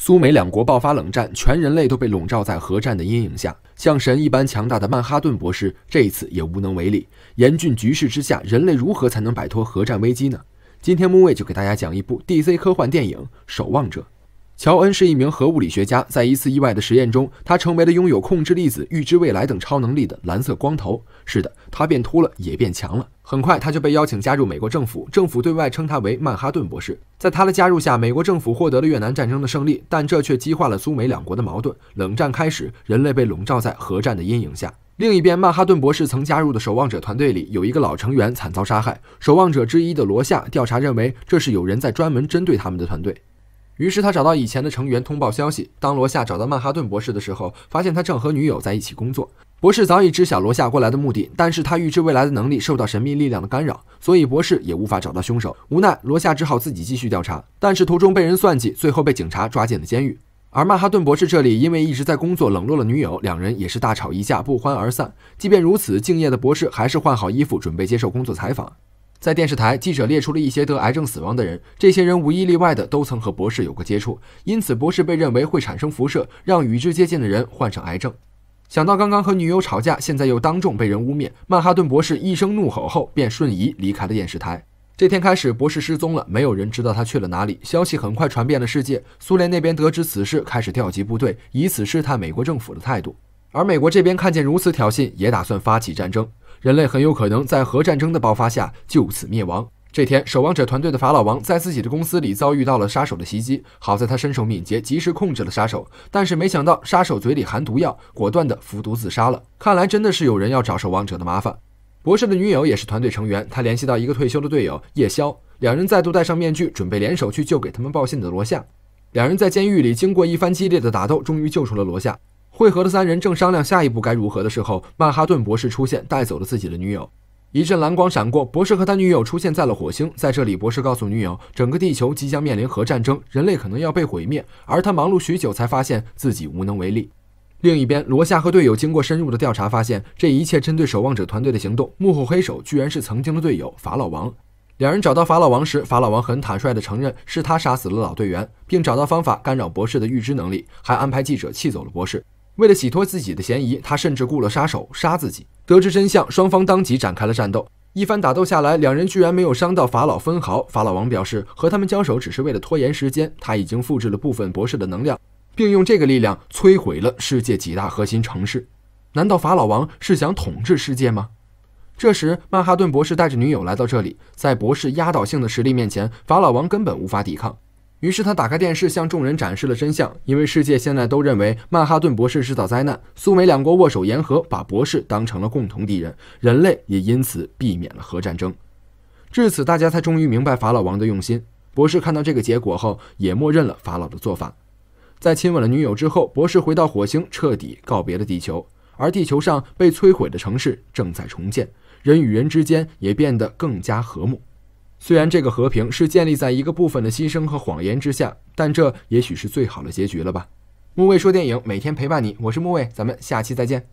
苏美两国爆发冷战，全人类都被笼罩在核战的阴影下。像神一般强大的曼哈顿博士，这一次也无能为力。严峻局势之下，人类如何才能摆脱核战危机呢？今天木卫就给大家讲一部 DC 科幻电影《守望者》。乔恩是一名核物理学家，在一次意外的实验中，他成为了拥有控制粒子、预知未来等超能力的蓝色光头。是的，他变秃了，也变强了。很快，他就被邀请加入美国政府。政府对外称他为曼哈顿博士。在他的加入下，美国政府获得了越南战争的胜利，但这却激化了苏美两国的矛盾，冷战开始，人类被笼罩在核战的阴影下。另一边，曼哈顿博士曾加入的守望者团队里有一个老成员惨遭杀害，守望者之一的罗夏调查认为，这是有人在专门针对他们的团队。于是他找到以前的成员通报消息。当罗夏找到曼哈顿博士的时候，发现他正和女友在一起工作。博士早已知晓罗夏过来的目的，但是他预知未来的能力受到神秘力量的干扰，所以博士也无法找到凶手。无奈，罗夏只好自己继续调查，但是途中被人算计，最后被警察抓进了监狱。而曼哈顿博士这里因为一直在工作，冷落了女友，两人也是大吵一架，不欢而散。即便如此，敬业的博士还是换好衣服，准备接受工作采访。在电视台，记者列出了一些得癌症死亡的人，这些人无一例外的都曾和博士有过接触，因此博士被认为会产生辐射，让与之接近的人患上癌症。想到刚刚和女友吵架，现在又当众被人污蔑，曼哈顿博士一声怒吼后便瞬移离开了电视台。这天开始，博士失踪了，没有人知道他去了哪里。消息很快传遍了世界，苏联那边得知此事，开始调集部队，以此试探美国政府的态度。而美国这边看见如此挑衅，也打算发起战争。人类很有可能在核战争的爆发下就此灭亡。这天，守望者团队的法老王在自己的公司里遭遇到了杀手的袭击，好在他身手敏捷，及时控制了杀手。但是没想到，杀手嘴里含毒药，果断的服毒自杀了。看来真的是有人要找守望者的麻烦。博士的女友也是团队成员，他联系到一个退休的队友夜宵，两人再度戴上面具，准备联手去救给他们报信的罗夏。两人在监狱里经过一番激烈的打斗，终于救出了罗夏。汇合的三人正商量下一步该如何的时候，曼哈顿博士出现，带走了自己的女友。一阵蓝光闪过，博士和他女友出现在了火星。在这里，博士告诉女友，整个地球即将面临核战争，人类可能要被毁灭。而他忙碌许久，才发现自己无能为力。另一边，罗夏和队友经过深入的调查，发现这一切针对守望者团队的行动，幕后黑手居然是曾经的队友法老王。两人找到法老王时，法老王很坦率地承认是他杀死了老队员，并找到方法干扰博士的预知能力，还安排记者气走了博士。为了洗脱自己的嫌疑，他甚至雇了杀手杀自己。得知真相，双方当即展开了战斗。一番打斗下来，两人居然没有伤到法老分毫。法老王表示，和他们交手只是为了拖延时间。他已经复制了部分博士的能量，并用这个力量摧毁了世界几大核心城市。难道法老王是想统治世界吗？这时，曼哈顿博士带着女友来到这里，在博士压倒性的实力面前，法老王根本无法抵抗。于是他打开电视，向众人展示了真相。因为世界现在都认为曼哈顿博士制造灾难，苏美两国握手言和，把博士当成了共同敌人，人类也因此避免了核战争。至此，大家才终于明白法老王的用心。博士看到这个结果后，也默认了法老的做法。在亲吻了女友之后，博士回到火星，彻底告别了地球。而地球上被摧毁的城市正在重建，人与人之间也变得更加和睦。虽然这个和平是建立在一个部分的牺牲和谎言之下，但这也许是最好的结局了吧。木卫说电影每天陪伴你，我是木卫，咱们下期再见。